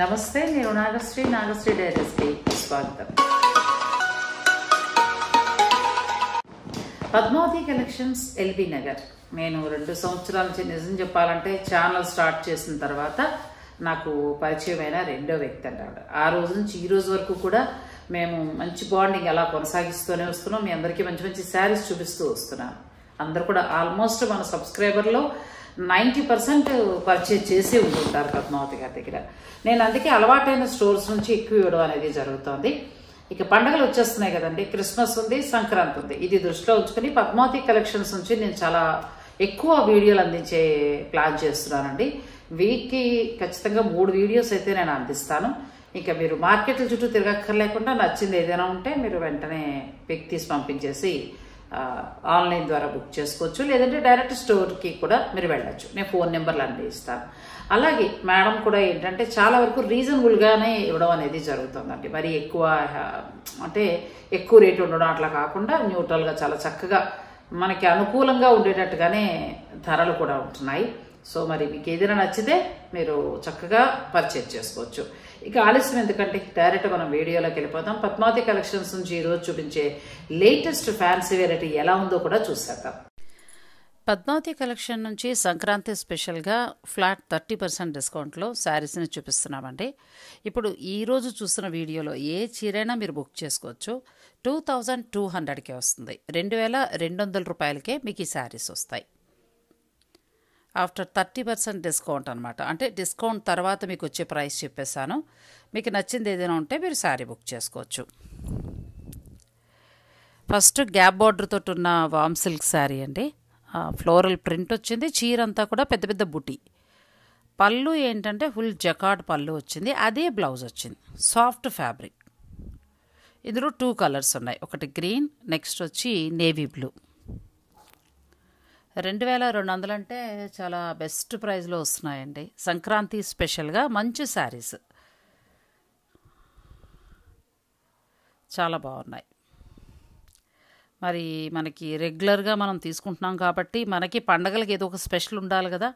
నమస్తే నేను నాగశ్రీ నాగశ్రీ కి స్వాగతం పద్మావతి కలెక్షన్స్ ఎల్బీ నగర్ నేను రెండు సంవత్సరాల నుంచి నిజం చెప్పాలంటే ఛానల్ స్టార్ట్ చేసిన తర్వాత నాకు పరిచయమైన రెండో వ్యక్తి అన్నాడు ఆ రోజు నుంచి ఈ రోజు వరకు కూడా మేము మంచి బాండింగ్ ఎలా కొనసాగిస్తూనే వస్తున్నాం మీ అందరికీ మంచి మంచి శారీస్ చూపిస్తూ వస్తున్నాం అందరు కూడా ఆల్మోస్ట్ మన సబ్స్క్రైబర్లో నైంటీ పర్సెంట్ పర్చేజ్ చేసి ఉంటుంటారు పద్మావతి గారి దగ్గర నేను అందుకే అలవాటైన స్టోర్స్ నుంచి ఎక్కువ ఇవ్వడం అనేది జరుగుతోంది ఇక పండుగలు వచ్చేస్తున్నాయి కదండి క్రిస్మస్ ఉంది సంక్రాంతి ఉంది ఇది దృష్టిలో ఉంచుకుని పద్మావతి కలెక్షన్స్ నుంచి నేను చాలా ఎక్కువ వీడియోలు అందించే ప్లాన్ చేస్తున్నానండి వీక్కి ఖచ్చితంగా మూడు వీడియోస్ అయితే నేను అందిస్తాను ఇంకా మీరు మార్కెట్ల చుట్టూ తిరగక్కర్లేకుండా నచ్చింది ఏదైనా ఉంటే మీరు వెంటనే పిక్ తీసి పంపించేసి ఆన్లైన్ ద్వారా బుక్ చేసుకోవచ్చు లేదంటే డైరెక్ట్ స్టోర్కి కూడా మీరు వెళ్ళచ్చు నేను ఫోన్ నెంబర్లు అన్నీ ఇస్తాను అలాగే మేడం కూడా ఏంటంటే చాలా వరకు రీజనబుల్గానే ఇవ్వడం అనేది జరుగుతుందండి మరి ఎక్కువ అంటే ఎక్కువ రేటు ఉండడం అట్లా కాకుండా న్యూట్రల్గా చాలా చక్కగా మనకి అనుకూలంగా ఉండేటట్టుగానే ధరలు కూడా ఉంటున్నాయి సో మరి మీకు ఏదైనా నచ్చితే మీరు చక్కగా పర్చేజ్ చేసుకోవచ్చు ఇక ఆలస్యం ఎందుకంటే డైరెక్ట్ మనం వీడియోలోకి వెళ్ళిపోతాం పద్మావతి కలెక్షన్స్ నుంచి ఈరోజు చూపించే లేటెస్ట్ ఫ్యాన్సీ వెరైటీ ఎలా ఉందో కూడా చూసేద్దాం పద్మావతి కలెక్షన్ నుంచి సంక్రాంతి స్పెషల్గా ఫ్లాట్ థర్టీ పర్సెంట్ డిస్కౌంట్లో శారీస్ని చూపిస్తున్నామండి ఇప్పుడు ఈరోజు చూసిన వీడియోలో ఏ చీరైనా మీరు బుక్ చేసుకోవచ్చు టూ థౌజండ్ టూ హండ్రెడ్కే వస్తుంది రెండు వేల రెండు వందల రూపాయలకే మీకు ఈ శారీస్ వస్తాయి ఆఫ్టర్ థర్టీ పర్సెంట్ డిస్కౌంట్ అనమాట అంటే డిస్కౌంట్ తర్వాత మీకు వచ్చే ప్రైస్ చెప్పేశాను మీకు నచ్చింది ఏదైనా ఉంటే మీరు శారీ బుక్ చేసుకోవచ్చు ఫస్ట్ గ్యాప్ బార్డర్తో ఉన్న వామ్ సిల్క్ శారీ అండి ఫ్లోరల్ ప్రింట్ వచ్చింది చీర అంతా కూడా పెద్ద పెద్ద బుటి పళ్ళు ఏంటంటే ఫుల్ జకాడ్ పళ్ళు వచ్చింది అదే బ్లౌజ్ వచ్చింది సాఫ్ట్ ఫ్యాబ్రిక్ ఇందులో టూ కలర్స్ ఉన్నాయి ఒకటి గ్రీన్ నెక్స్ట్ వచ్చి నేవీ బ్లూ రెండు వేల రెండు వందలు అంటే చాలా బెస్ట్ ప్రైజ్లో వస్తున్నాయండి సంక్రాంతి స్పెషల్గా మంచి శారీస్ చాలా బాగున్నాయి మరి మనకి రెగ్యులర్గా మనం తీసుకుంటున్నాం కాబట్టి మనకి పండగలకి ఏదో ఒక స్పెషల్ ఉండాలి కదా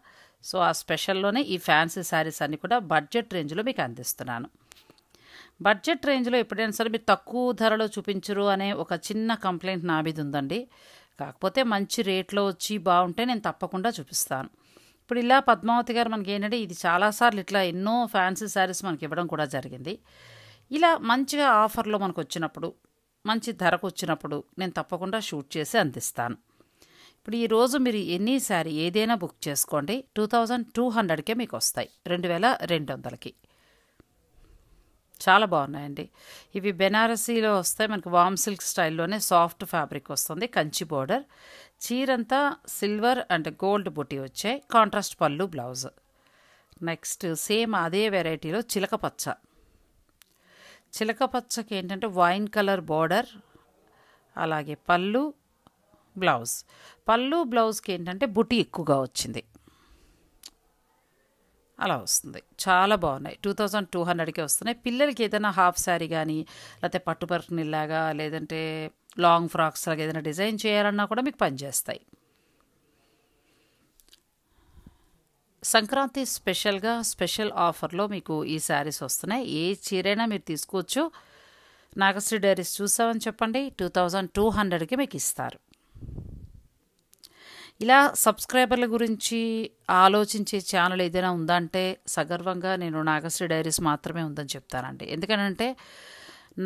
సో ఆ స్పెషల్లోనే ఈ ఫ్యాన్సీ శారీస్ అన్నీ కూడా బడ్జెట్ రేంజ్లో మీకు అందిస్తున్నాను బడ్జెట్ రేంజ్లో ఎప్పుడైనా సరే మీరు తక్కువ ధరలో చూపించరు అనే ఒక చిన్న కంప్లైంట్ నా మీద ఉందండి కాకపోతే మంచి రేట్లో వచ్చి బాగుంటే నేను తప్పకుండా చూపిస్తాను ఇప్పుడు ఇలా పద్మావతి గారు మనకి ఏంటంటే ఇది చాలాసార్లు ఇట్లా ఎన్నో ఫ్యాన్సీ శారీస్ మనకి ఇవ్వడం కూడా జరిగింది ఇలా మంచిగా ఆఫర్లో మనకు వచ్చినప్పుడు మంచి ధరకు వచ్చినప్పుడు నేను తప్పకుండా షూట్ చేసి అందిస్తాను ఇప్పుడు ఈరోజు మీరు ఎన్ని శారీ ఏదైనా బుక్ చేసుకోండి టూ థౌజండ్ టూ హండ్రెడ్కే మీకు వస్తాయి రెండు వేల రెండు వందలకి చాలా బాగున్నాయండి ఇవి బెనారసీలో వస్తే మనకు వామ్ సిల్క్ స్టైల్లోనే సాఫ్ట్ ఫ్యాబ్రిక్ వస్తుంది కంచి బోర్డర్ చీరంతా సిల్వర్ అండ్ గోల్డ్ బుట్టి వచ్చాయి కాంట్రాస్ట్ పళ్ళు బ్లౌజ్ నెక్స్ట్ సేమ్ అదే వెరైటీలో చిలకపచ్చ చిలకపచ్చకి ఏంటంటే వైన్ కలర్ బోర్డర్ అలాగే పళ్ళు బ్లౌజ్ పళ్ళు బ్లౌజ్కి ఏంటంటే బుటీ ఎక్కువగా వచ్చింది అలా వస్తుంది చాలా బాగున్నాయి టూ థౌజండ్ టూ హండ్రెడ్కే వస్తున్నాయి పిల్లలకి ఏదైనా హాఫ్ శారీ కానీ లేకపోతే పట్టుపర్కునిలాగా లేదంటే లాంగ్ ఫ్రాక్స్ లాగా ఏదైనా డిజైన్ చేయాలన్నా కూడా మీకు పనిచేస్తాయి సంక్రాంతి స్పెషల్గా స్పెషల్ ఆఫర్లో మీకు ఈ శారీస్ వస్తున్నాయి ఏ చీరైనా మీరు తీసుకోవచ్చు నాగశ్రీ డైరీస్ చూసామని చెప్పండి టూ థౌజండ్ టూ హండ్రెడ్కి మీకు ఇస్తారు ఇలా సబ్స్క్రైబర్ల గురించి ఆలోచించే ఛానల్ ఏదైనా ఉందా అంటే సగర్వంగా నేను నాగశ్రీ డైరీస్ మాత్రమే ఉందని చెప్తానండి ఎందుకనంటే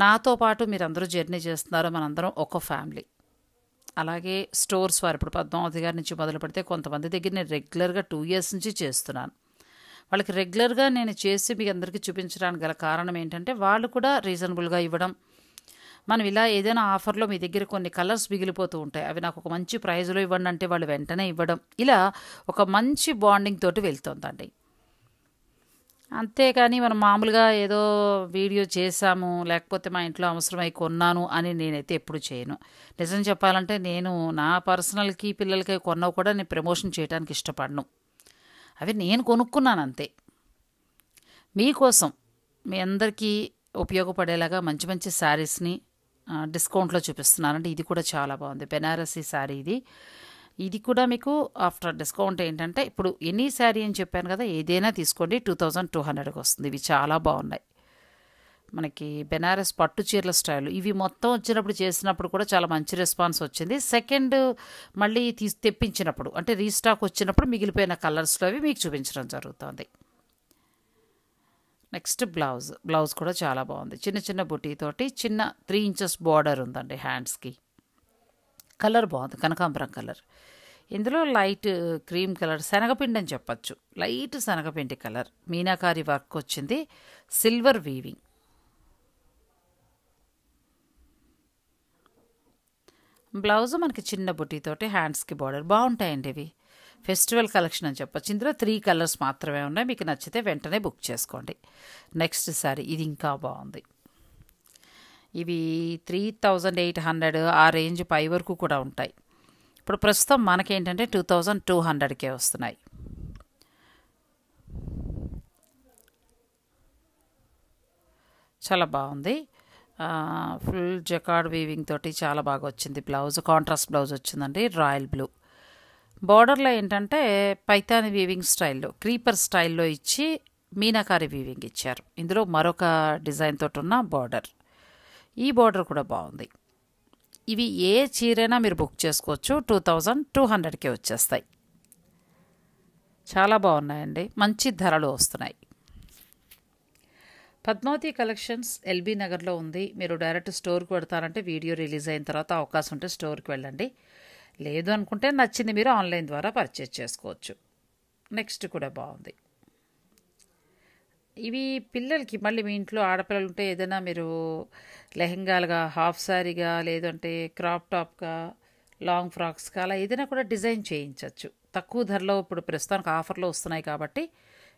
నాతో పాటు మీరందరూ జర్నీ చేస్తున్నారు మనందరం ఒక ఫ్యామిలీ అలాగే స్టోర్స్ వారు ఇప్పుడు పద్మావతి గారి నుంచి మొదలు పెడితే కొంతమంది దగ్గర నేను రెగ్యులర్గా టూ ఇయర్స్ నుంచి చేస్తున్నాను వాళ్ళకి రెగ్యులర్గా నేను చేసి మీ అందరికీ చూపించడానికి గల కారణం ఏంటంటే వాళ్ళు కూడా రీజనబుల్గా ఇవ్వడం మనం ఇలా ఏదైనా ఆఫర్లో మీ దగ్గర కొన్ని కలర్స్ మిగిలిపోతూ ఉంటాయి అవి నాకు ఒక మంచి ప్రైజ్లో ఇవ్వండి అంటే వాళ్ళు వెంటనే ఇవ్వడం ఇలా ఒక మంచి బాండింగ్ తోటి వెళ్తుందండి అంతేకాని మనం మామూలుగా ఏదో వీడియో చేశాము లేకపోతే మా ఇంట్లో అవసరమై కొన్నాను అని నేనైతే ఎప్పుడు చేయను నిజం చెప్పాలంటే నేను నా పర్సనల్కి పిల్లలకి కొన్నవి కూడా నేను ప్రమోషన్ చేయడానికి ఇష్టపడను అవి నేను కొనుక్కున్నాను అంతే మీకోసం మీ అందరికీ ఉపయోగపడేలాగా మంచి మంచి శారీస్ని డిస్కౌంట్లో చూపిస్తున్నానండి ఇది కూడా చాలా బాగుంది బెనారసీ శారీ ఇది ఇది కూడా మీకు ఆఫ్టర్ డిస్కౌంట్ ఏంటంటే ఇప్పుడు ఎనీ శారీ అని చెప్పాను కదా ఏదైనా తీసుకోండి టూ థౌజండ్ టూ హండ్రెడ్కి వస్తుంది ఇవి చాలా బాగున్నాయి మనకి బెనారస్ పట్టు చీరల స్టైల్ ఇవి మొత్తం వచ్చినప్పుడు చేసినప్పుడు కూడా చాలా మంచి రెస్పాన్స్ వచ్చింది సెకండ్ మళ్ళీ తీసి తెప్పించినప్పుడు అంటే రీస్టాక్ వచ్చినప్పుడు మిగిలిపోయిన కలర్స్లో అవి మీకు చూపించడం జరుగుతుంది నెక్స్ట్ బ్లౌజ్ బ్లౌజ్ కూడా చాలా బాగుంది చిన్న చిన్న బుటీతోటి చిన్న త్రీ ఇంచెస్ బార్డర్ ఉందండి హ్యాండ్స్కి కలర్ బాగుంది కనకాంబరం కలర్ ఇందులో లైట్ క్రీమ్ కలర్ శనగపిండి అని చెప్పచ్చు లైట్ శనగపిండి కలర్ మీనాకారి వర్క్ వచ్చింది సిల్వర్ వీవింగ్ బ్లౌజ్ మనకి చిన్న బుట్టితోటి హ్యాండ్స్కి బార్డర్ బాగుంటాయండి ఇవి ఫెస్టివల్ కలెక్షన్ అని చెప్పచ్చు ఇందులో త్రీ కలర్స్ మాత్రమే ఉన్నాయి మీకు నచ్చితే వెంటనే బుక్ చేసుకోండి నెక్స్ట్ సారీ ఇది ఇంకా బాగుంది ఇవి త్రీ థౌజండ్ ఎయిట్ హండ్రెడ్ ఆ రేంజ్ పై వరకు కూడా ఉంటాయి ఇప్పుడు ప్రస్తుతం మనకేంటంటే టూ థౌజండ్ టూ హండ్రెడ్కే వస్తున్నాయి చాలా బాగుంది ఫుల్ జకాడ్ వీవింగ్ తోటి చాలా బాగా వచ్చింది బ్లౌజ్ కాంట్రాస్ట్ బ్లౌజ్ వచ్చిందండి రాయల్ బ్లూ బార్డర్లో ఏంటంటే పైతాని వీవింగ్ స్టైల్లో క్రీపర్ స్టైల్లో ఇచ్చి మీనాకారి వీవింగ్ ఇచ్చారు ఇందులో మరొక డిజైన్ తోటి ఉన్న బార్డర్ ఈ బార్డర్ కూడా బాగుంది ఇవి ఏ చీరైనా మీరు బుక్ చేసుకోవచ్చు టూ థౌజండ్ టూ హండ్రెడ్కే వచ్చేస్తాయి చాలా బాగున్నాయండి మంచి ధరలు వస్తున్నాయి పద్మావతి కలెక్షన్స్ ఎల్బీ నగర్లో ఉంది మీరు డైరెక్ట్ స్టోర్కి పెడతారంటే వీడియో రిలీజ్ అయిన తర్వాత అవకాశం ఉంటే స్టోర్కి వెళ్ళండి లేదు అనుకుంటే నచ్చింది మీరు ఆన్లైన్ ద్వారా పర్చేజ్ చేసుకోవచ్చు నెక్స్ట్ కూడా బాగుంది ఇవి పిల్లలకి మళ్ళీ మీ ఇంట్లో ఆడపిల్లలు ఉంటే ఏదైనా మీరు లెహెంగాలుగా హాఫ్ శారీగా లేదంటే క్రాప్ టాప్గా లాంగ్ ఫ్రాక్స్గా అలా ఏదైనా కూడా డిజైన్ చేయించవచ్చు తక్కువ ధరలో ఇప్పుడు ప్రస్తుతానికి ఆఫర్లో వస్తున్నాయి కాబట్టి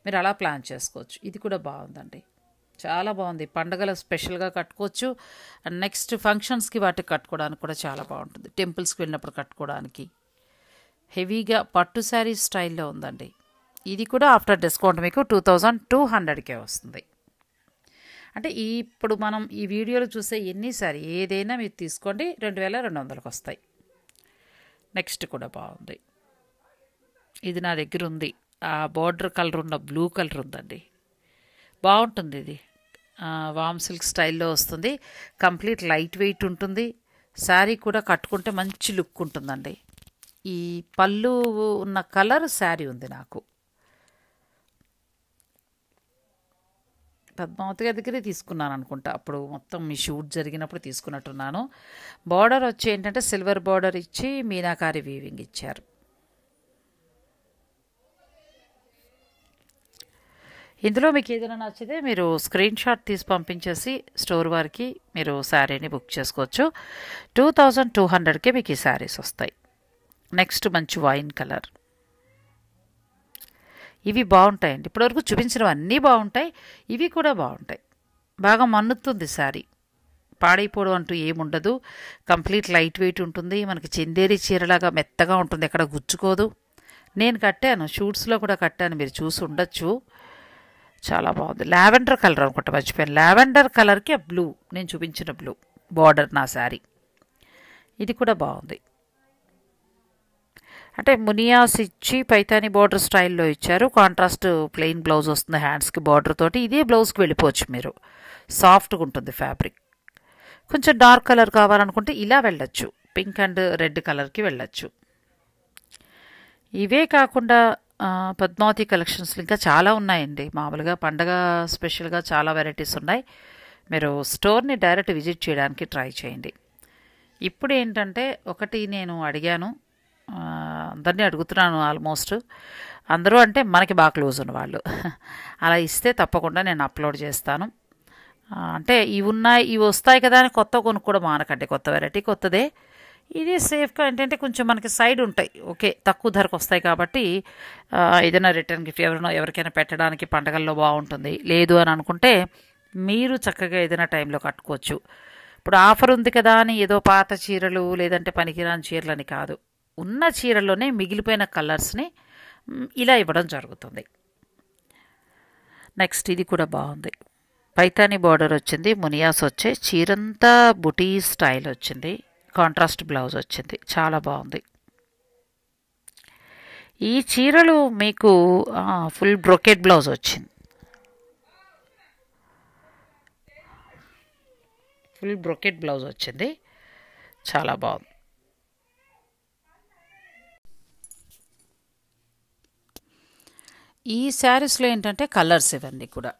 మీరు అలా ప్లాన్ చేసుకోవచ్చు ఇది కూడా బాగుందండి చాలా బాగుంది పండగల స్పెషల్గా కట్టుకోవచ్చు నెక్స్ట్ ఫంక్షన్స్కి వాటికి కట్టుకోవడానికి కూడా చాలా బాగుంటుంది టెంపుల్స్కి వెళ్ళినప్పుడు కట్టుకోవడానికి హెవీగా పట్టు శారీ స్టైల్లో ఉందండి ఇది కూడా ఆఫ్టర్ డిస్కౌంట్ మీకు టూ థౌజండ్ టూ హండ్రెడ్కే వస్తుంది అంటే ఇప్పుడు మనం ఈ వీడియోలో చూసే ఎన్ని ఏదైనా మీరు తీసుకోండి రెండు వేల రెండు వందలకు వస్తాయి నెక్స్ట్ కూడా బాగుంది ఇది నా దగ్గర ఉంది ఆ బార్డర్ కలర్ ఉన్న బ్లూ కలర్ ఉందండి బాగుంటుంది ఇది వామ్ సిల్క్ స్టైల్లో వస్తుంది కంప్లీట్ లైట్ వెయిట్ ఉంటుంది శారీ కూడా కట్టుకుంటే మంచి లుక్ ఉంటుందండి ఈ పళ్ళు ఉన్న కలర్ శారీ ఉంది నాకు పద్మావతి గారి దగ్గరే తీసుకున్నాను అనుకుంటా అప్పుడు మొత్తం మీ షూట్ జరిగినప్పుడు తీసుకున్నట్టున్నాను బార్డర్ వచ్చి ఏంటంటే సిల్వర్ బార్డర్ ఇచ్చి మీనాకారి వీవింగ్ ఇచ్చారు ఇందులో మీకు ఏదైనా నచ్చితే మీరు స్క్రీన్ షాట్ తీసి పంపించేసి స్టోర్ వారికి మీరు శారీని బుక్ చేసుకోవచ్చు టూ థౌజండ్ టూ హండ్రెడ్కే మీకు ఈ శారీస్ వస్తాయి నెక్స్ట్ మంచి వైన్ కలర్ ఇవి బాగుంటాయండి ఇప్పటివరకు చూపించినవన్నీ బాగుంటాయి ఇవి కూడా బాగుంటాయి బాగా మన్నుతుంది శారీ పాడైపోవడం అంటూ ఏముండదు కంప్లీట్ లైట్ వెయిట్ ఉంటుంది మనకి చిందేరి చీరలాగా మెత్తగా ఉంటుంది ఎక్కడ గుచ్చుకోదు నేను కట్టాను షూట్స్లో కూడా కట్టాను మీరు చూసి ఉండొచ్చు చాలా బాగుంది లావెండర్ కలర్ అనుకుంటా మర్చిపోయాను లావెండర్ కలర్కి ఆ బ్లూ నేను చూపించిన బ్లూ బార్డర్ నా శారీ ఇది కూడా బాగుంది అంటే మునియాస్ ఇచ్చి పైతాని బార్డర్ స్టైల్లో ఇచ్చారు కాంట్రాస్ట్ ప్లెయిన్ బ్లౌజ్ వస్తుంది హ్యాండ్స్కి బార్డర్ తోటి ఇదే బ్లౌజ్కి వెళ్ళిపోవచ్చు మీరు సాఫ్ట్గా ఉంటుంది ఫ్యాబ్రిక్ కొంచెం డార్క్ కలర్ కావాలనుకుంటే ఇలా వెళ్ళచ్చు పింక్ అండ్ రెడ్ కలర్కి వెళ్ళచ్చు ఇవే కాకుండా పద్మావతి కలెక్షన్స్ ఇంకా చాలా ఉన్నాయండి మామూలుగా పండగ స్పెషల్గా చాలా వెరైటీస్ ఉన్నాయి మీరు స్టోర్ని డైరెక్ట్ విజిట్ చేయడానికి ట్రై చేయండి ఇప్పుడు ఏంటంటే ఒకటి నేను అడిగాను అందరినీ అడుగుతున్నాను ఆల్మోస్ట్ అందరూ అంటే మనకి బాగా క్లోజ్ ఉన్న వాళ్ళు అలా ఇస్తే తప్పకుండా నేను అప్లోడ్ చేస్తాను అంటే ఇవి ఉన్నాయి ఇవి వస్తాయి కదా అని కొత్త కొనుక్కోవడం మానకండి కొత్త వెరైటీ కొత్తదే ఇది సేఫ్గా ఏంటంటే కొంచెం మనకి సైడ్ ఉంటాయి ఓకే తక్కువ ధరకు వస్తాయి కాబట్టి ఏదైనా రిటర్న్ గిఫ్ట్ ఎవరినో ఎవరికైనా పెట్టడానికి పండగల్లో బాగుంటుంది లేదు అని అనుకుంటే మీరు చక్కగా ఏదైనా టైంలో కట్టుకోవచ్చు ఇప్పుడు ఆఫర్ ఉంది కదా అని ఏదో పాత చీరలు లేదంటే పనికిరాని చీరలని కాదు ఉన్న చీరల్లోనే మిగిలిపోయిన కలర్స్ని ఇలా ఇవ్వడం జరుగుతుంది నెక్స్ట్ ఇది కూడా బాగుంది పైతాని బార్డర్ వచ్చింది మునియాస్ వచ్చే చీరంతా బుటీ స్టైల్ వచ్చింది కాంట్రాస్ట్ బ్లౌజ్ వచ్చింది చాలా బాగుంది ఈ చీరలు మీకు ఫుల్ బ్రొకెట్ బ్లౌజ్ వచ్చింది ఫుల్ బ్రొకెట్ బ్లౌజ్ వచ్చింది చాలా బాగుంది ఈ శారీస్లో ఏంటంటే కలర్స్ ఇవన్నీ కూడా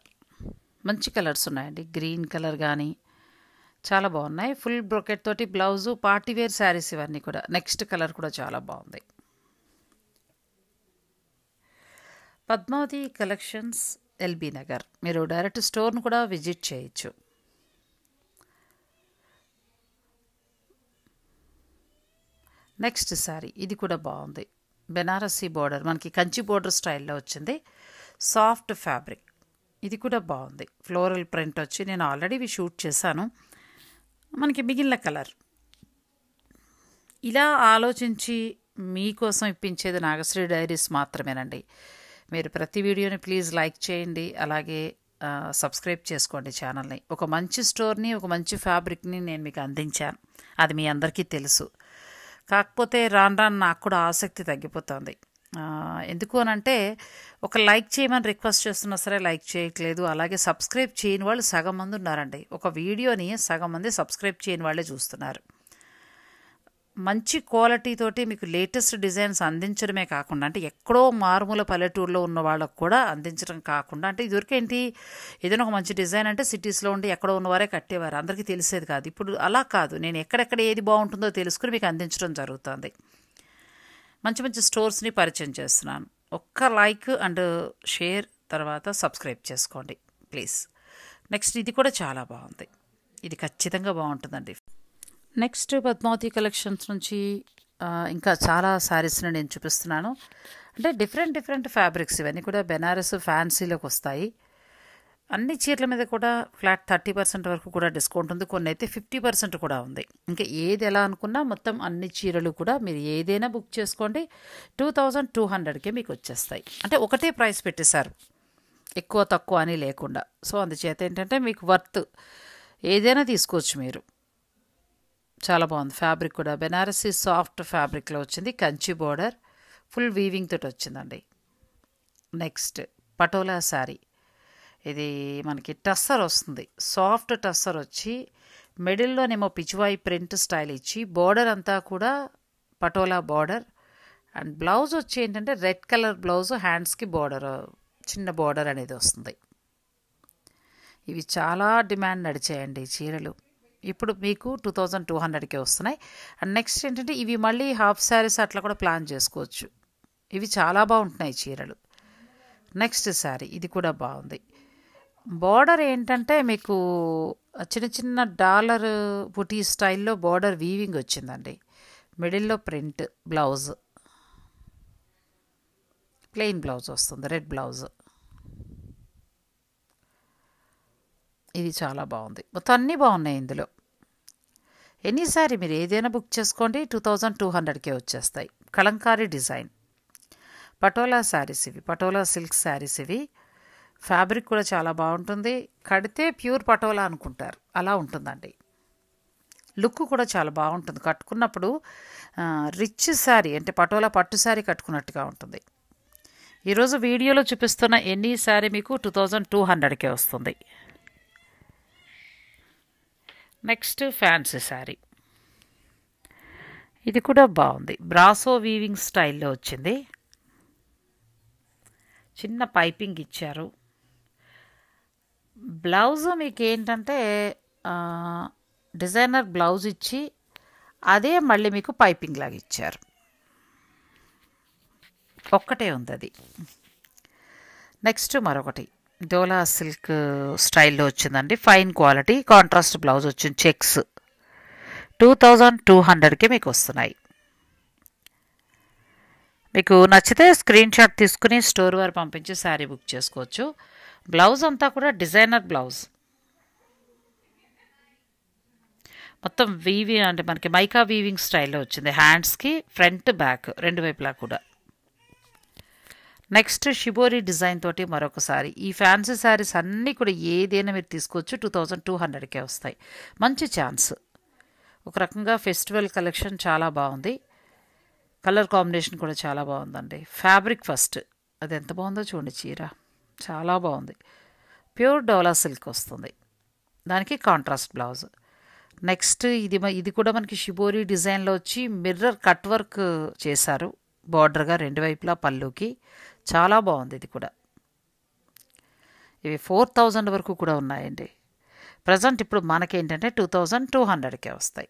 మంచి కలర్స్ ఉన్నాయండి గ్రీన్ కలర్ కానీ చాలా బాగున్నాయి ఫుల్ బ్రొకెట్ తోటి బ్లౌజు పార్టీవేర్ శారీస్ ఇవన్నీ కూడా నెక్స్ట్ కలర్ కూడా చాలా బాగుంది పద్మావతి కలెక్షన్స్ ఎల్బీ నగర్ మీరు డైరెక్ట్ స్టోర్ను కూడా విజిట్ చేయొచ్చు నెక్స్ట్ శారీ ఇది కూడా బాగుంది బెనారసీ బోర్డర్ మనకి కంచి బోర్డర్ స్టైల్లో వచ్చింది సాఫ్ట్ ఫ్యాబ్రిక్ ఇది కూడా బాగుంది ఫ్లోరల్ ప్రింట్ వచ్చి నేను ఆల్రెడీ ఇవి షూట్ చేశాను మనకి మిగిలిన కలర్ ఇలా ఆలోచించి మీకోసం ఇప్పించేది నాగశ్రీ డైరీస్ మాత్రమేనండి మీరు ప్రతి వీడియోని ప్లీజ్ లైక్ చేయండి అలాగే సబ్స్క్రైబ్ చేసుకోండి ఛానల్ని ఒక మంచి స్టోర్ని ఒక మంచి ఫ్యాబ్రిక్ని నేను మీకు అందించాను అది మీ అందరికీ తెలుసు కాకపోతే రాను రాను నాకు కూడా ఆసక్తి తగ్గిపోతుంది ఎందుకు అంటే ఒక లైక్ చేయమని రిక్వెస్ట్ చేస్తున్నా సరే లైక్ చేయట్లేదు అలాగే సబ్స్క్రైబ్ చేయని వాళ్ళు సగం మంది ఉన్నారండి ఒక వీడియోని సగం మంది సబ్స్క్రైబ్ చేయని వాళ్ళే చూస్తున్నారు మంచి క్వాలిటీతోటి మీకు లేటెస్ట్ డిజైన్స్ అందించడమే కాకుండా అంటే ఎక్కడో మారుమూల పల్లెటూరులో ఉన్న వాళ్ళకు కూడా అందించడం కాకుండా అంటే ఇదివరకేంటి ఏదైనా ఒక మంచి డిజైన్ అంటే సిటీస్లో ఉండి ఎక్కడో ఉన్నవారే కట్టేవారు అందరికీ తెలిసేది కాదు ఇప్పుడు అలా కాదు నేను ఎక్కడెక్కడ ఏది బాగుంటుందో తెలుసుకుని మీకు అందించడం జరుగుతుంది మంచి మంచి స్టోర్స్ని పరిచయం చేస్తున్నాను ఒక్క లైక్ అండ్ షేర్ తర్వాత సబ్స్క్రైబ్ చేసుకోండి ప్లీజ్ నెక్స్ట్ ఇది కూడా చాలా బాగుంది ఇది ఖచ్చితంగా బాగుంటుందండి నెక్స్ట్ పద్మావతి కలెక్షన్స్ నుంచి ఇంకా చాలా శారీస్ని నేను చూపిస్తున్నాను అంటే డిఫరెంట్ డిఫరెంట్ ఫ్యాబ్రిక్స్ ఇవన్నీ కూడా బెనారస్ ఫ్యాన్సీలోకి వస్తాయి అన్ని చీరల మీద కూడా ఫ్లాట్ థర్టీ పర్సెంట్ వరకు కూడా డిస్కౌంట్ ఉంది కొన్ని అయితే ఫిఫ్టీ పర్సెంట్ కూడా ఉంది ఇంకా ఏది ఎలా అనుకున్నా మొత్తం అన్ని చీరలు కూడా మీరు ఏదైనా బుక్ చేసుకోండి టూ థౌజండ్ టూ హండ్రెడ్కే మీకు వచ్చేస్తాయి అంటే ఒకటే ప్రైస్ పెట్టేశారు ఎక్కువ తక్కువ అని లేకుండా సో అందుచేత ఏంటంటే మీకు వర్త్ ఏదైనా తీసుకోవచ్చు మీరు చాలా బాగుంది ఫ్యాబ్రిక్ కూడా బెనారసీ సాఫ్ట్ ఫ్యాబ్రిక్లో వచ్చింది కంచి బోర్డర్ ఫుల్ వీవింగ్ తోటి వచ్చిందండి నెక్స్ట్ పటోలా శారీ ఇది మనకి టస్సర్ వస్తుంది సాఫ్ట్ టస్సర్ వచ్చి మిడిల్లోనేమో పిచువాయి ప్రింట్ స్టైల్ ఇచ్చి బార్డర్ అంతా కూడా పటోలా బార్డర్ అండ్ బ్లౌజ్ వచ్చి ఏంటంటే రెడ్ కలర్ బ్లౌజ్ హ్యాండ్స్కి బార్డర్ చిన్న బార్డర్ అనేది వస్తుంది ఇవి చాలా డిమాండ్ నడిచాయండి చీరలు ఇప్పుడు మీకు టూ థౌజండ్ టూ హండ్రెడ్కే వస్తున్నాయి అండ్ నెక్స్ట్ ఏంటంటే ఇవి మళ్ళీ హాఫ్ శారీస్ అట్లా కూడా ప్లాన్ చేసుకోవచ్చు ఇవి చాలా బాగుంటున్నాయి చీరలు నెక్స్ట్ శారీ ఇది కూడా బాగుంది బార్డర్ ఏంటంటే మీకు చిన్న చిన్న డాలర్ బుటీ స్టైల్లో బార్డర్ వీవింగ్ వచ్చిందండి మిడిల్లో ప్రింట్ బ్లౌజ్ ప్లెయిన్ బ్లౌజ్ వస్తుంది రెడ్ బ్లౌజ్ ఇది చాలా బాగుంది మొత్తం అన్నీ బాగున్నాయి ఇందులో ఎన్నిసారి మీరు ఏదైనా బుక్ చేసుకోండి టూ థౌజండ్ టూ హండ్రెడ్కే వచ్చేస్తాయి కలంకారీ డిజైన్ పటోలా శారీస్ ఇవి పటోలా సిల్క్ శారీస్ ఇవి ఫ్యాబ్రిక్ కూడా చాలా బాగుంటుంది కడితే ప్యూర్ పటోలా అనుకుంటారు అలా ఉంటుందండి లుక్ కూడా చాలా బాగుంటుంది కట్టుకున్నప్పుడు రిచ్ శారీ అంటే పటోలా పట్టు శారీ కట్టుకున్నట్టుగా ఉంటుంది ఈరోజు వీడియోలో చూపిస్తున్న ఎన్ని శారీ మీకు టూ థౌజండ్ టూ హండ్రెడ్కే వస్తుంది నెక్స్ట్ ఫ్యాన్సీ శారీ ఇది కూడా బాగుంది బ్రాసో వీవింగ్ స్టైల్లో వచ్చింది చిన్న పైపింగ్ ఇచ్చారు బ్లౌజ్ మీకు ఏంటంటే డిజైనర్ బ్లౌజ్ ఇచ్చి అదే మళ్ళీ మీకు పైపింగ్ లాగా ఇచ్చారు ఒక్కటే ఉంది అది నెక్స్ట్ మరొకటి డోలా సిల్క్ స్టైల్లో వచ్చిందండి ఫైన్ క్వాలిటీ కాంట్రాస్ట్ బ్లౌజ్ వచ్చింది చెక్స్ టూ థౌజండ్ టూ హండ్రెడ్కి మీకు వస్తున్నాయి మీకు నచ్చితే స్క్రీన్ షాట్ తీసుకుని స్టోర్ వారు పంపించి శారీ బుక్ చేసుకోవచ్చు బ్లౌజ్ అంతా కూడా డిజైనర్ బ్లౌజ్ మొత్తం వీవి అంటే మనకి మైకా వీవింగ్ స్టైల్లో వచ్చింది హ్యాండ్స్కి ఫ్రంట్ బ్యాక్ రెండు వైపులా కూడా నెక్స్ట్ షిబోరి డిజైన్ తోటి మరొకసారి ఈ ఫ్యాన్సీ శారీస్ అన్నీ కూడా ఏదైనా మీరు తీసుకోవచ్చు టూ థౌజండ్ టూ హండ్రెడ్కే వస్తాయి మంచి ఛాన్స్ ఒక రకంగా ఫెస్టివల్ కలెక్షన్ చాలా బాగుంది కలర్ కాంబినేషన్ కూడా చాలా బాగుందండి ఫ్యాబ్రిక్ ఫస్ట్ అది ఎంత బాగుందో చూడండి చీర చాలా బాగుంది ప్యూర్ డోలా సిల్క్ వస్తుంది దానికి కాంట్రాస్ట్ బ్లౌజ్ నెక్స్ట్ ఇది ఇది కూడా మనకి షిబోరి డిజైన్లో వచ్చి మిర్రర్ కట్ వర్క్ చేశారు బార్డర్గా రెండు వైపులా పళ్ళుకి చాలా బాగుంది ఇది కూడా ఇవి ఫోర్ థౌజండ్ వరకు కూడా ఉన్నాయండి ప్రజెంట్ ఇప్పుడు మనకేంటంటే టూ థౌజండ్ టూ హండ్రెడ్కే వస్తాయి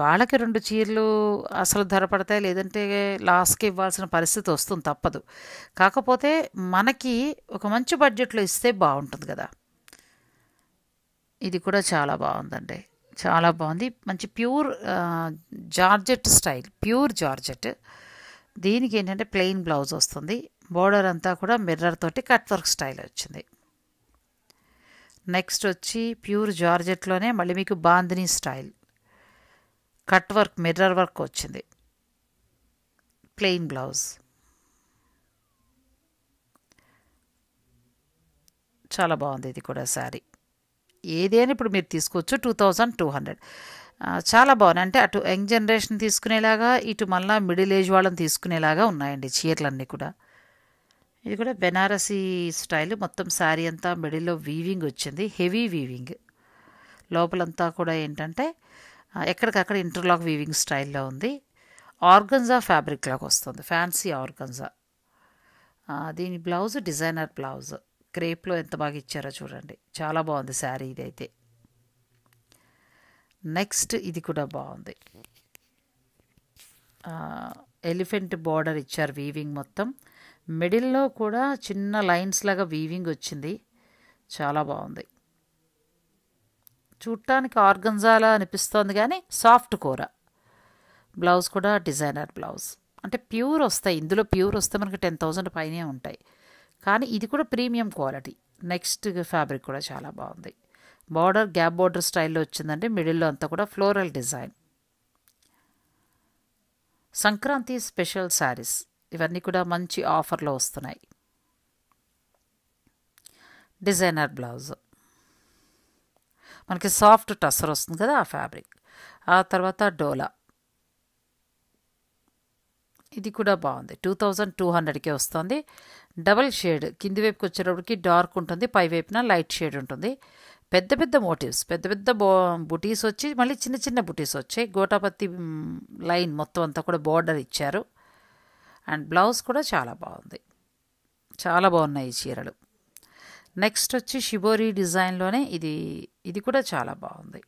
వాళ్ళకి రెండు చీరలు అసలు ధర పడతాయి లేదంటే లాస్కి ఇవ్వాల్సిన పరిస్థితి వస్తుంది తప్పదు కాకపోతే మనకి ఒక మంచి బడ్జెట్లో ఇస్తే బాగుంటుంది కదా ఇది కూడా చాలా బాగుందండి చాలా బాగుంది మంచి pure georgette style pure georgette దీనికి ఏంటంటే ప్లెయిన్ బ్లౌజ్ వస్తుంది బోర్డర్ అంతా కూడా మిర్రర్ తోటి కట్ వర్క్ స్టైల్ వచ్చింది నెక్స్ట్ వచ్చి ప్యూర్ జార్జెట్లోనే మళ్ళీ మీకు bandhani style cut work mirror work వచ్చింది ప్లెయిన్ బ్లౌజ్ చాలా బాగుంది ఇది కూడా శారీ అని ఇప్పుడు మీరు తీసుకోవచ్చు టూ థౌజండ్ టూ హండ్రెడ్ చాలా బాగుంది అంటే అటు యంగ్ జనరేషన్ తీసుకునేలాగా ఇటు మళ్ళా మిడిల్ ఏజ్ వాళ్ళని తీసుకునేలాగా ఉన్నాయండి చీరలన్నీ కూడా ఇది కూడా బెనారసీ స్టైల్ మొత్తం శారీ అంతా మిడిల్లో వీవింగ్ వచ్చింది హెవీ వీవింగ్ లోపలంతా కూడా ఏంటంటే ఎక్కడికక్కడ ఇంటర్లాక్ వీవింగ్ స్టైల్లో ఉంది ఆర్గన్జా ఫ్యాబ్రిక్ లాగా వస్తుంది ఫ్యాన్సీ ఆర్గన్జా దీని బ్లౌజ్ డిజైనర్ బ్లౌజ్ క్రేప్లో ఎంత బాగా ఇచ్చారో చూడండి చాలా బాగుంది శారీ ఇదైతే నెక్స్ట్ ఇది కూడా బాగుంది ఎలిఫెంట్ బార్డర్ ఇచ్చారు వీవింగ్ మొత్తం మిడిల్లో కూడా చిన్న లైన్స్ లాగా వీవింగ్ వచ్చింది చాలా బాగుంది చూడటానికి ఆర్గంజాలా అనిపిస్తోంది కానీ సాఫ్ట్ కూర బ్లౌజ్ కూడా డిజైనర్ బ్లౌజ్ అంటే ప్యూర్ వస్తాయి ఇందులో ప్యూర్ వస్తే మనకి టెన్ థౌజండ్ పైనే ఉంటాయి కానీ ఇది కూడా ప్రీమియం క్వాలిటీ నెక్స్ట్ ఫ్యాబ్రిక్ కూడా చాలా బాగుంది బార్డర్ గ్యాప్ బార్డర్ స్టైల్లో వచ్చిందంటే మిడిల్లో అంతా కూడా floral design Sankranti special saris ఇవన్నీ కూడా మంచి ఆఫర్లో వస్తున్నాయి డిజైనర్ బ్లౌజ్ మనకి సాఫ్ట్ టస్సర్ వస్తుంది కదా ఆ ఫ్యాబ్రిక్ ఆ తర్వాత డోలా ఇది కూడా బాగుంది టూ థౌజండ్ టూ హండ్రెడ్కే వస్తుంది డబల్ షేడ్ కింది వైపుకి వచ్చేటప్పటికి డార్క్ ఉంటుంది పై వైపున లైట్ షేడ్ ఉంటుంది పెద్ద పెద్ద మోటివ్స్ పెద్ద పెద్ద బో బుటీస్ వచ్చి మళ్ళీ చిన్న చిన్న బుటీస్ వచ్చాయి గోటాపత్తి లైన్ మొత్తం అంతా కూడా బార్డర్ ఇచ్చారు అండ్ బ్లౌజ్ కూడా చాలా బాగుంది చాలా బాగున్నాయి ఈ చీరలు నెక్స్ట్ వచ్చి షిబోరీ డిజైన్లోనే ఇది ఇది కూడా చాలా బాగుంది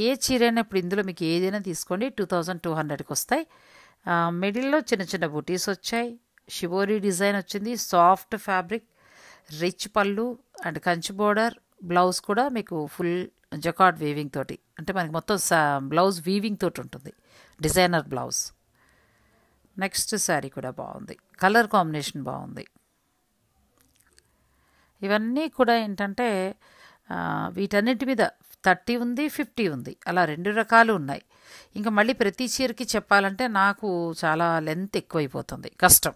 ఏ చీర అయినప్పుడు ఇప్పుడు ఇందులో మీకు ఏదైనా తీసుకోండి టూ థౌజండ్ టూ హండ్రెడ్కి వస్తాయి మిడిల్లో చిన్న చిన్న బుటీస్ వచ్చాయి షిబోరీ డిజైన్ వచ్చింది సాఫ్ట్ ఫ్యాబ్రిక్ రిచ్ పళ్ళు అండ్ కంచి బోర్డర్ బ్లౌజ్ కూడా మీకు ఫుల్ జకాడ్ వీవింగ్ తోటి అంటే మనకి మొత్తం బ్లౌజ్ వీవింగ్ తోటి ఉంటుంది డిజైనర్ బ్లౌజ్ నెక్స్ట్ శారీ కూడా బాగుంది కలర్ కాంబినేషన్ బాగుంది ఇవన్నీ కూడా ఏంటంటే వీటన్నిటి మీద థర్టీ ఉంది ఫిఫ్టీ ఉంది అలా రెండు రకాలు ఉన్నాయి ఇంకా మళ్ళీ ప్రతి చీరకి చెప్పాలంటే నాకు చాలా లెంత్ ఎక్కువైపోతుంది కష్టం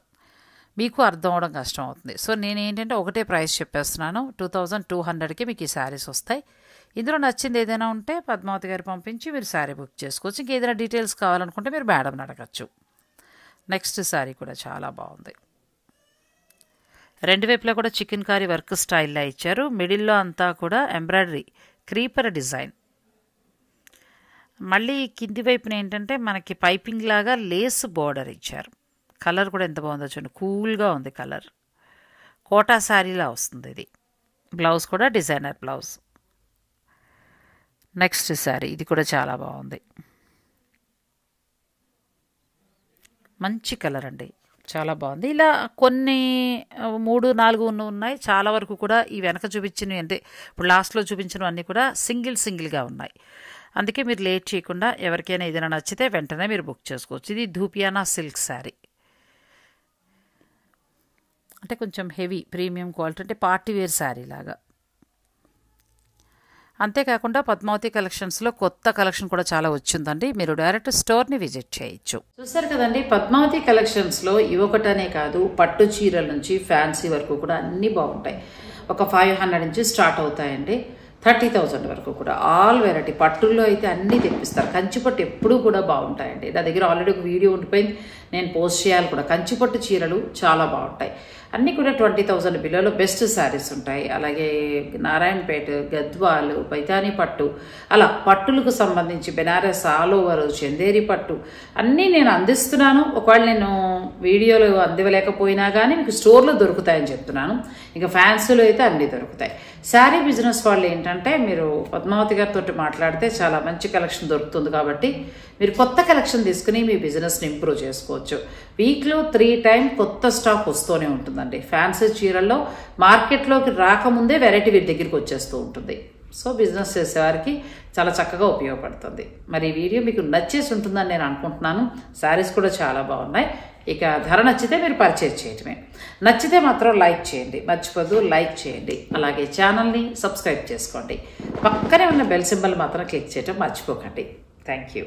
మీకు అర్థం అవడం కష్టం అవుతుంది సో నేను ఏంటంటే ఒకటే ప్రైస్ చెప్పేస్తున్నాను టూ థౌజండ్ టూ హండ్రెడ్కి మీకు ఈ శారీస్ వస్తాయి ఇందులో నచ్చింది ఏదైనా ఉంటే పద్మావతి గారు పంపించి మీరు శారీ బుక్ చేసుకోవచ్చు ఇంకేదైనా డీటెయిల్స్ కావాలనుకుంటే మీరు మేడంని అడగచ్చు నెక్స్ట్ శారీ కూడా చాలా బాగుంది రెండు వైపులా కూడా చికెన్ కారీ వర్క్ స్టైల్లో ఇచ్చారు మిడిల్లో అంతా కూడా ఎంబ్రాయిడరీ క్రీపర్ డిజైన్ మళ్ళీ కింది వైపున ఏంటంటే మనకి పైపింగ్ లాగా లేస్ బోర్డర్ ఇచ్చారు కలర్ కూడా ఎంత బాగుందో చూడండి కూల్గా ఉంది కలర్ కోటా శారీలా వస్తుంది ఇది బ్లౌజ్ కూడా డిజైనర్ బ్లౌజ్ నెక్స్ట్ శారీ ఇది కూడా చాలా బాగుంది మంచి కలర్ అండి చాలా బాగుంది ఇలా కొన్ని మూడు నాలుగు ఉన్నాయి చాలా వరకు కూడా ఈ వెనక చూపించినవి అంటే ఇప్పుడు లాస్ట్లో చూపించినవన్నీ కూడా సింగిల్ సింగిల్గా ఉన్నాయి అందుకే మీరు లేట్ చేయకుండా ఎవరికైనా ఏదైనా నచ్చితే వెంటనే మీరు బుక్ చేసుకోవచ్చు ఇది ధూపియానా సిల్క్ శారీ అంటే కొంచెం హెవీ ప్రీమియం క్వాలిటీ అంటే పార్టీవేర్ శారీ లాగా అంతేకాకుండా పద్మావతి కలెక్షన్స్లో కొత్త కలెక్షన్ కూడా చాలా వచ్చిందండి మీరు డైరెక్ట్ స్టోర్ని విజిట్ చేయొచ్చు చూసారు కదండి పద్మావతి కలెక్షన్స్లో ఇవొకటనే కాదు పట్టు చీరల నుంచి ఫ్యాన్సీ వరకు కూడా అన్నీ బాగుంటాయి ఒక ఫైవ్ హండ్రెడ్ నుంచి స్టార్ట్ అవుతాయండి థర్టీ థౌజండ్ వరకు కూడా ఆల్ వెరైటీ పట్టుల్లో అయితే అన్నీ తెప్పిస్తారు కంచిపట్టు ఎప్పుడూ కూడా బాగుంటాయండి నా దగ్గర ఆల్రెడీ ఒక వీడియో ఉండిపోయింది నేను పోస్ట్ చేయాలి కూడా కంచిపట్టు చీరలు చాలా బాగుంటాయి అన్నీ కూడా ట్వంటీ థౌజండ్ బిలోలో బెస్ట్ శారీస్ ఉంటాయి అలాగే నారాయణపేట గద్వాలు పైతాని పట్టు అలా పట్టులకు సంబంధించి బెనారస్ ఆల్ ఓవర్ చందేరి పట్టు అన్నీ నేను అందిస్తున్నాను ఒకవేళ నేను వీడియోలు అందివ్వలేకపోయినా కానీ మీకు స్టోర్లో దొరుకుతాయని చెప్తున్నాను ఇంకా ఫ్యాన్స్లో అయితే అన్నీ దొరుకుతాయి శారీ బిజినెస్ వాళ్ళు ఏంటంటే మీరు పద్మావతి గారితో మాట్లాడితే చాలా మంచి కలెక్షన్ దొరుకుతుంది కాబట్టి మీరు కొత్త కలెక్షన్ తీసుకుని మీ బిజినెస్ని ఇంప్రూవ్ చేసుకోవచ్చు వీక్లో త్రీ టైం కొత్త స్టాక్ వస్తూనే ఉంటుందండి ఫ్యాన్సీ చీరల్లో మార్కెట్లోకి రాకముందే వెరైటీ వీరి దగ్గరికి వచ్చేస్తూ ఉంటుంది సో బిజినెస్ చేసేవారికి చాలా చక్కగా ఉపయోగపడుతుంది మరి ఈ వీడియో మీకు నచ్చేసి ఉంటుందని నేను అనుకుంటున్నాను శారీస్ కూడా చాలా బాగున్నాయి ఇక ధర నచ్చితే మీరు పర్చేజ్ చేయటమే నచ్చితే మాత్రం లైక్ చేయండి మర్చిపోదు లైక్ చేయండి అలాగే ఛానల్ని సబ్స్క్రైబ్ చేసుకోండి పక్కనే ఉన్న బెల్ సింబల్ మాత్రం క్లిక్ చేయటం మర్చిపోకండి థ్యాంక్ యూ